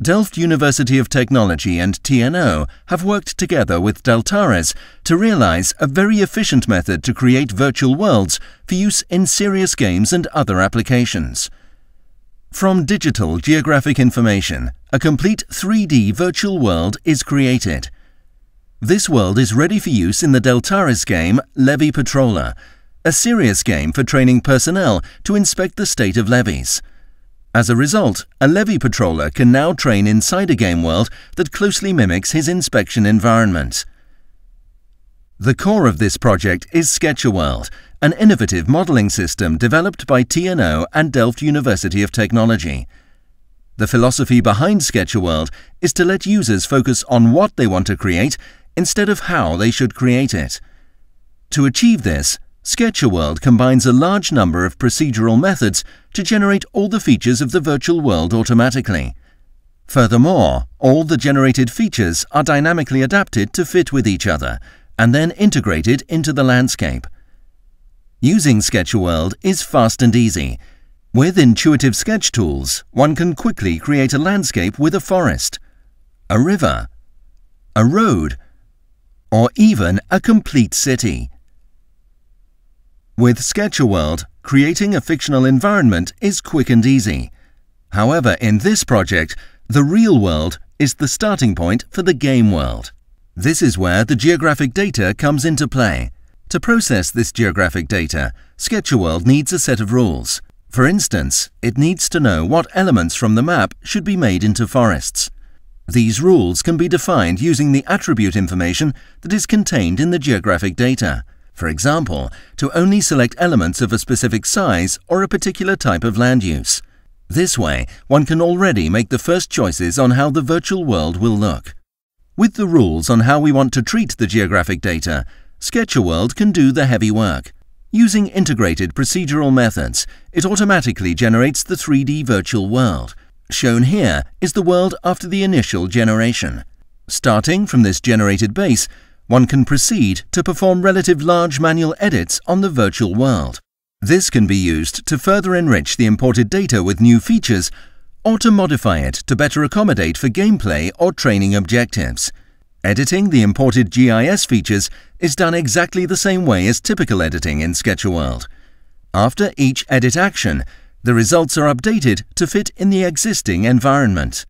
Delft University of Technology and TNO have worked together with Deltares to realize a very efficient method to create virtual worlds for use in serious games and other applications. From digital geographic information, a complete 3D virtual world is created. This world is ready for use in the Deltares game Levy Patroller, a serious game for training personnel to inspect the state of levies. As a result, a levy patroller can now train inside a game world that closely mimics his inspection environment. The core of this project is SketcherWorld, an innovative modelling system developed by TNO and Delft University of Technology. The philosophy behind SketcherWorld is to let users focus on what they want to create instead of how they should create it. To achieve this, Sketcherworld combines a large number of procedural methods to generate all the features of the virtual world automatically. Furthermore, all the generated features are dynamically adapted to fit with each other and then integrated into the landscape. Using Sketcherworld is fast and easy. With intuitive sketch tools, one can quickly create a landscape with a forest, a river, a road, or even a complete city. With Sketcherworld, creating a fictional environment is quick and easy. However, in this project, the real world is the starting point for the game world. This is where the geographic data comes into play. To process this geographic data, Sketcherworld needs a set of rules. For instance, it needs to know what elements from the map should be made into forests. These rules can be defined using the attribute information that is contained in the geographic data for example, to only select elements of a specific size or a particular type of land use. This way, one can already make the first choices on how the virtual world will look. With the rules on how we want to treat the geographic data, Sketcher World can do the heavy work. Using integrated procedural methods, it automatically generates the 3D virtual world. Shown here is the world after the initial generation. Starting from this generated base, one can proceed to perform relative large manual edits on the virtual world. This can be used to further enrich the imported data with new features or to modify it to better accommodate for gameplay or training objectives. Editing the imported GIS features is done exactly the same way as typical editing in Sketchworld. After each edit action, the results are updated to fit in the existing environment.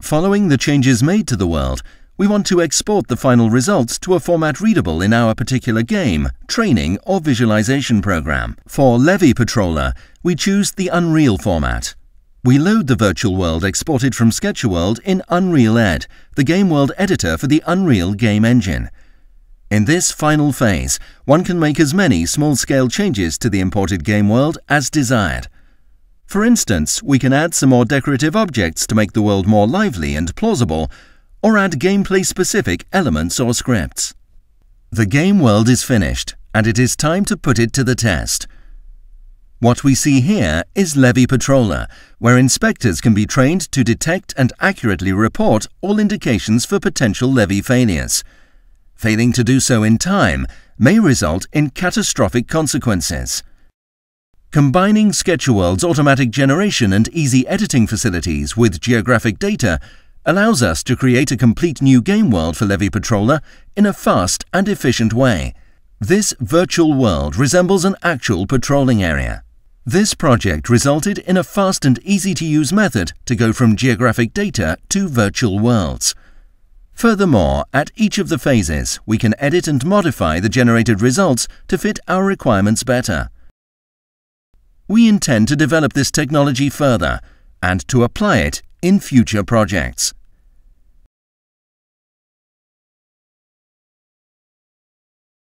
Following the changes made to the world, we want to export the final results to a format readable in our particular game, training or visualization program. For Levy Patroller, we choose the Unreal format. We load the virtual world exported from Sketchworld in Unreal Ed, the game world editor for the Unreal game engine. In this final phase, one can make as many small-scale changes to the imported game world as desired. For instance, we can add some more decorative objects to make the world more lively and plausible, or add gameplay-specific elements or scripts. The game world is finished, and it is time to put it to the test. What we see here is Levy Patroller, where inspectors can be trained to detect and accurately report all indications for potential levy failures. Failing to do so in time may result in catastrophic consequences. Combining World's automatic generation and easy editing facilities with geographic data allows us to create a complete new game world for Levy Patroller in a fast and efficient way. This virtual world resembles an actual patrolling area. This project resulted in a fast and easy-to-use method to go from geographic data to virtual worlds. Furthermore, at each of the phases, we can edit and modify the generated results to fit our requirements better. We intend to develop this technology further and to apply it in future projects.